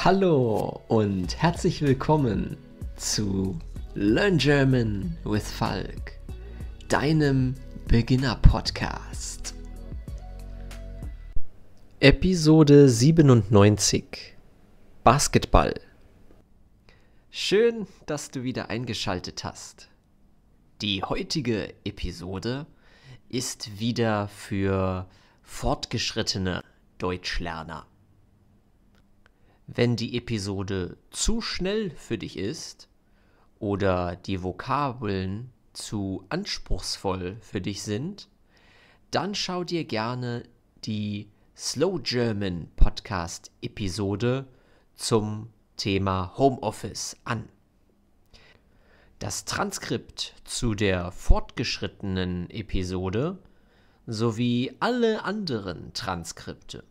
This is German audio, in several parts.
Hallo und herzlich willkommen zu Learn German with Falk, deinem Beginner-Podcast. Episode 97 Basketball. Schön, dass du wieder eingeschaltet hast. Die heutige Episode ist wieder für fortgeschrittene Deutschlerner wenn die Episode zu schnell für dich ist oder die Vokabeln zu anspruchsvoll für dich sind, dann schau dir gerne die Slow German Podcast Episode zum Thema Homeoffice an. Das Transkript zu der fortgeschrittenen Episode sowie alle anderen Transkripte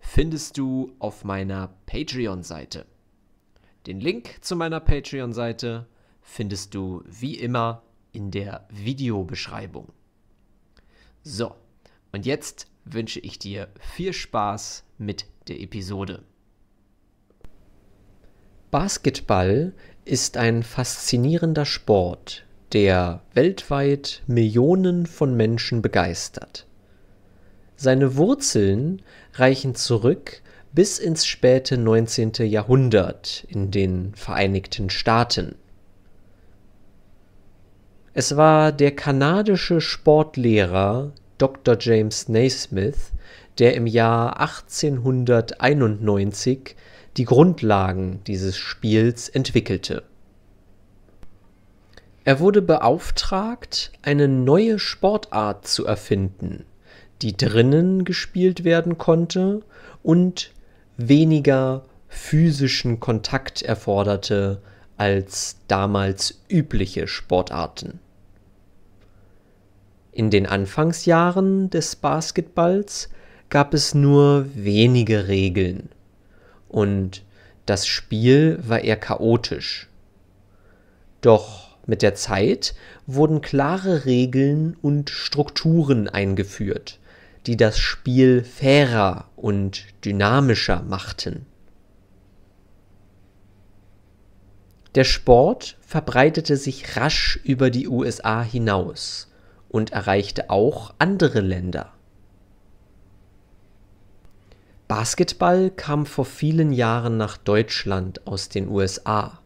findest du auf meiner Patreon-Seite. Den Link zu meiner Patreon-Seite findest du wie immer in der Videobeschreibung. So, und jetzt wünsche ich dir viel Spaß mit der Episode. Basketball ist ein faszinierender Sport, der weltweit Millionen von Menschen begeistert. Seine Wurzeln reichen zurück bis ins späte 19. Jahrhundert in den Vereinigten Staaten. Es war der kanadische Sportlehrer Dr. James Naismith, der im Jahr 1891 die Grundlagen dieses Spiels entwickelte. Er wurde beauftragt, eine neue Sportart zu erfinden, die drinnen gespielt werden konnte und weniger physischen Kontakt erforderte als damals übliche Sportarten. In den Anfangsjahren des Basketballs gab es nur wenige Regeln und das Spiel war eher chaotisch. Doch mit der Zeit wurden klare Regeln und Strukturen eingeführt, die das Spiel fairer und dynamischer machten. Der Sport verbreitete sich rasch über die USA hinaus und erreichte auch andere Länder. Basketball kam vor vielen Jahren nach Deutschland aus den USA.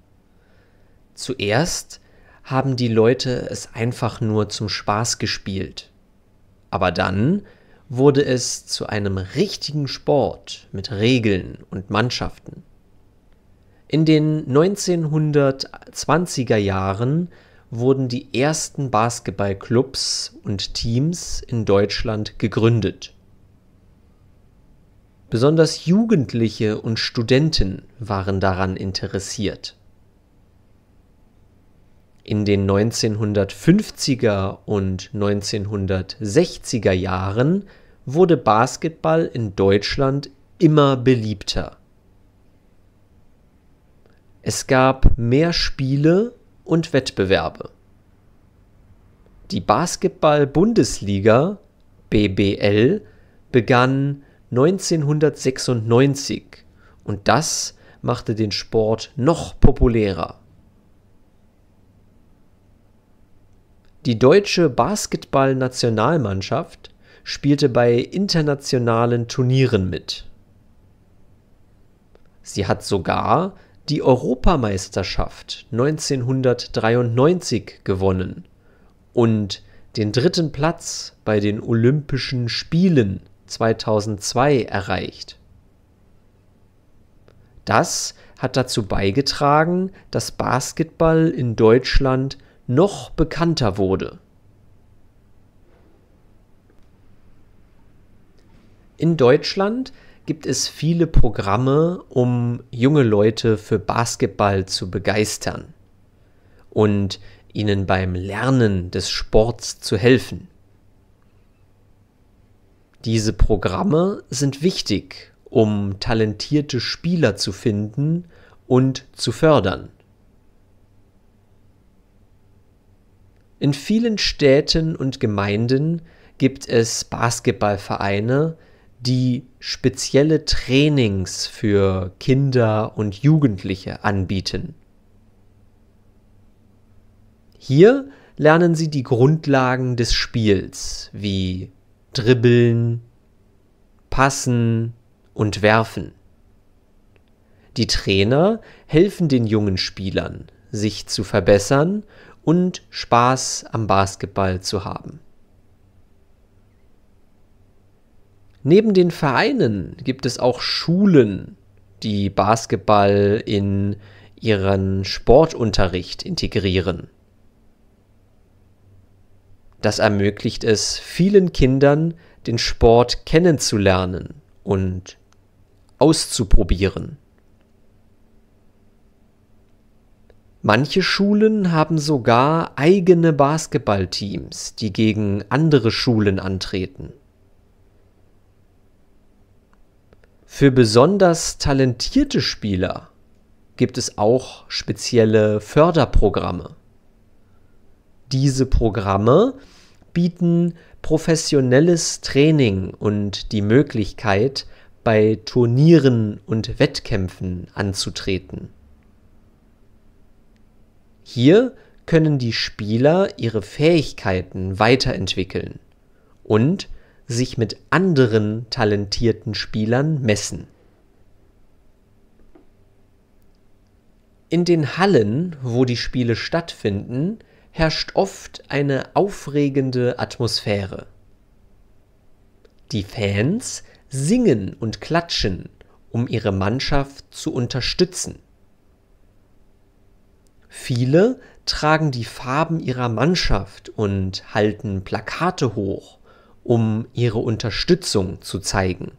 Zuerst haben die Leute es einfach nur zum Spaß gespielt. Aber dann wurde es zu einem richtigen Sport mit Regeln und Mannschaften. In den 1920er Jahren wurden die ersten Basketballclubs und Teams in Deutschland gegründet. Besonders Jugendliche und Studenten waren daran interessiert. In den 1950er und 1960er Jahren wurde Basketball in Deutschland immer beliebter. Es gab mehr Spiele und Wettbewerbe. Die Basketball-Bundesliga BBL begann 1996 und das machte den Sport noch populärer. Die deutsche Basketballnationalmannschaft spielte bei internationalen Turnieren mit. Sie hat sogar die Europameisterschaft 1993 gewonnen und den dritten Platz bei den Olympischen Spielen 2002 erreicht. Das hat dazu beigetragen, dass Basketball in Deutschland noch bekannter wurde. in Deutschland gibt es viele Programme, um junge Leute für Basketball zu begeistern und ihnen beim Lernen des Sports zu helfen. Diese Programme sind wichtig, um talentierte Spieler zu finden und zu fördern. In vielen Städten und Gemeinden gibt es Basketballvereine, die spezielle Trainings für Kinder und Jugendliche anbieten. Hier lernen sie die Grundlagen des Spiels wie Dribbeln, Passen und Werfen. Die Trainer helfen den jungen Spielern, sich zu verbessern und Spaß am Basketball zu haben. Neben den Vereinen gibt es auch Schulen, die Basketball in ihren Sportunterricht integrieren. Das ermöglicht es vielen Kindern, den Sport kennenzulernen und auszuprobieren. Manche Schulen haben sogar eigene Basketballteams, die gegen andere Schulen antreten. Für besonders talentierte Spieler gibt es auch spezielle Förderprogramme. Diese Programme bieten professionelles Training und die Möglichkeit, bei Turnieren und Wettkämpfen anzutreten. Hier können die Spieler ihre Fähigkeiten weiterentwickeln und sich mit anderen talentierten Spielern messen. In den Hallen, wo die Spiele stattfinden, herrscht oft eine aufregende Atmosphäre. Die Fans singen und klatschen, um ihre Mannschaft zu unterstützen. Viele tragen die Farben ihrer Mannschaft und halten Plakate hoch, um ihre Unterstützung zu zeigen.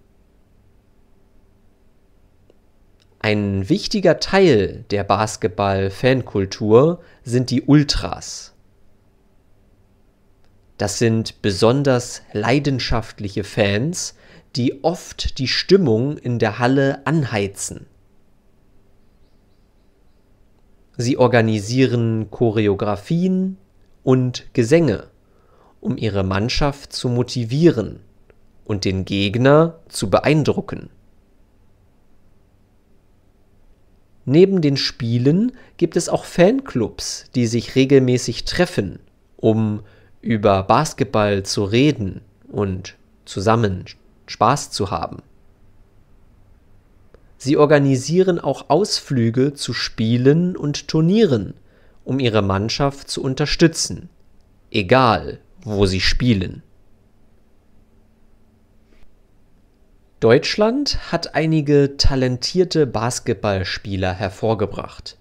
Ein wichtiger Teil der Basketball-Fankultur sind die Ultras. Das sind besonders leidenschaftliche Fans, die oft die Stimmung in der Halle anheizen. Sie organisieren Choreografien und Gesänge um ihre Mannschaft zu motivieren und den Gegner zu beeindrucken. Neben den Spielen gibt es auch Fanclubs, die sich regelmäßig treffen, um über Basketball zu reden und zusammen Spaß zu haben. Sie organisieren auch Ausflüge zu Spielen und Turnieren, um ihre Mannschaft zu unterstützen, egal wo sie spielen. Deutschland hat einige talentierte Basketballspieler hervorgebracht,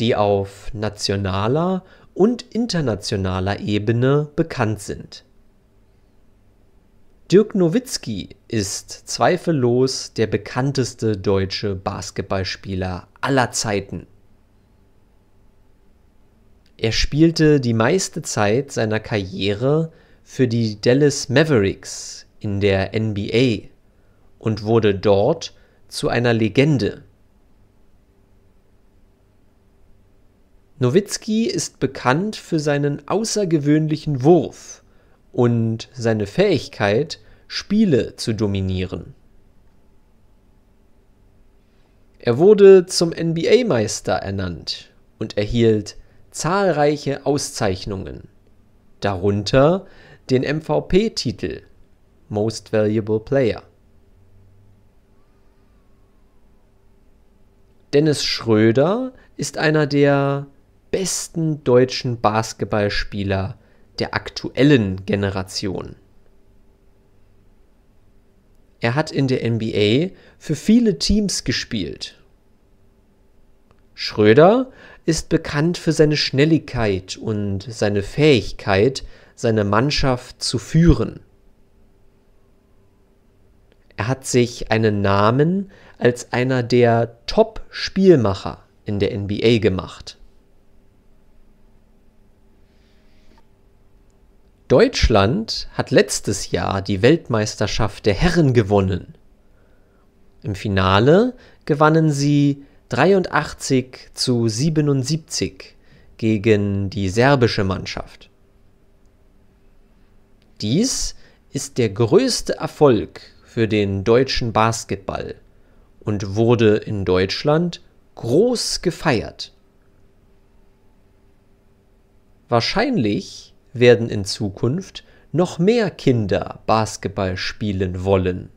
die auf nationaler und internationaler Ebene bekannt sind. Dirk Nowitzki ist zweifellos der bekannteste deutsche Basketballspieler aller Zeiten. Er spielte die meiste Zeit seiner Karriere für die Dallas Mavericks in der NBA und wurde dort zu einer Legende. Nowitzki ist bekannt für seinen außergewöhnlichen Wurf und seine Fähigkeit, Spiele zu dominieren. Er wurde zum NBA-Meister ernannt und erhielt zahlreiche Auszeichnungen, darunter den MVP-Titel Most Valuable Player. Dennis Schröder ist einer der besten deutschen Basketballspieler der aktuellen Generation. Er hat in der NBA für viele Teams gespielt Schröder ist bekannt für seine Schnelligkeit und seine Fähigkeit, seine Mannschaft zu führen. Er hat sich einen Namen als einer der Top-Spielmacher in der NBA gemacht. Deutschland hat letztes Jahr die Weltmeisterschaft der Herren gewonnen. Im Finale gewannen sie 83 zu 77 gegen die serbische Mannschaft. Dies ist der größte Erfolg für den deutschen Basketball und wurde in Deutschland groß gefeiert. Wahrscheinlich werden in Zukunft noch mehr Kinder Basketball spielen wollen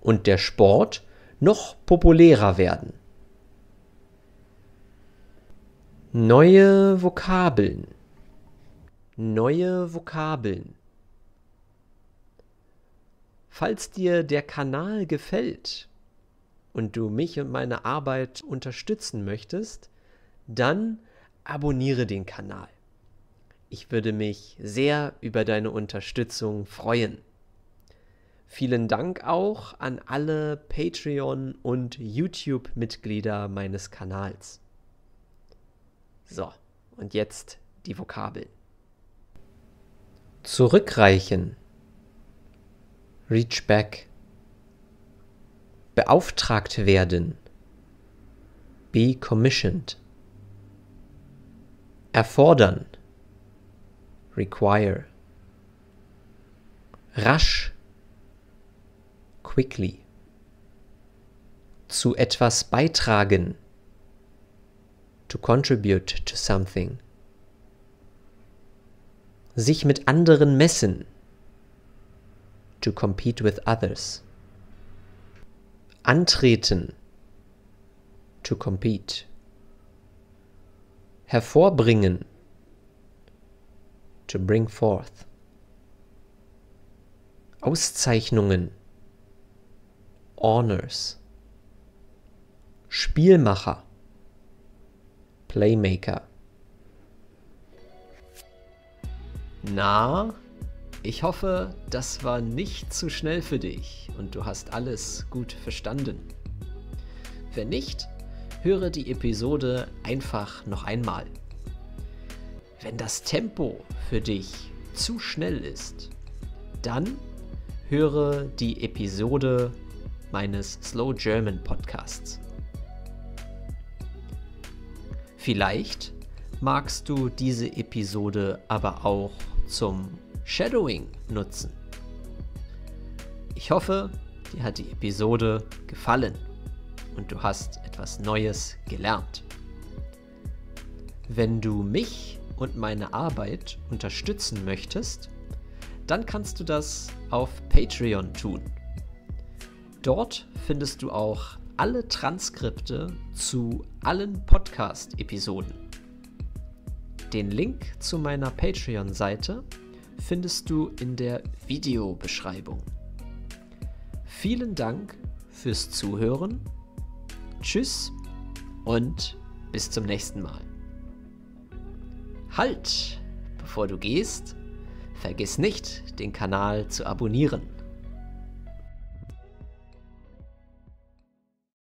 und der Sport noch populärer werden. Neue Vokabeln. Neue Vokabeln. Falls dir der Kanal gefällt und du mich und meine Arbeit unterstützen möchtest, dann abonniere den Kanal. Ich würde mich sehr über deine Unterstützung freuen. Vielen Dank auch an alle Patreon- und YouTube-Mitglieder meines Kanals. So, und jetzt die Vokabeln. Zurückreichen. Reach back. Beauftragt werden. Be commissioned. Erfordern. Require. Rasch. Quickly. Zu etwas beitragen to contribute to something. Sich mit anderen messen. To compete with others. Antreten. To compete. Hervorbringen. To bring forth. Auszeichnungen. Honors. Spielmacher. Playmaker. Na, ich hoffe, das war nicht zu schnell für dich und du hast alles gut verstanden. Wenn nicht, höre die Episode einfach noch einmal. Wenn das Tempo für dich zu schnell ist, dann höre die Episode meines Slow German Podcasts. Vielleicht magst du diese Episode aber auch zum Shadowing nutzen. Ich hoffe, dir hat die Episode gefallen und du hast etwas Neues gelernt. Wenn du mich und meine Arbeit unterstützen möchtest, dann kannst du das auf Patreon tun. Dort findest du auch alle Transkripte zu allen Podcast-Episoden. Den Link zu meiner Patreon-Seite findest du in der Videobeschreibung. Vielen Dank fürs Zuhören. Tschüss und bis zum nächsten Mal. Halt! Bevor du gehst, vergiss nicht, den Kanal zu abonnieren.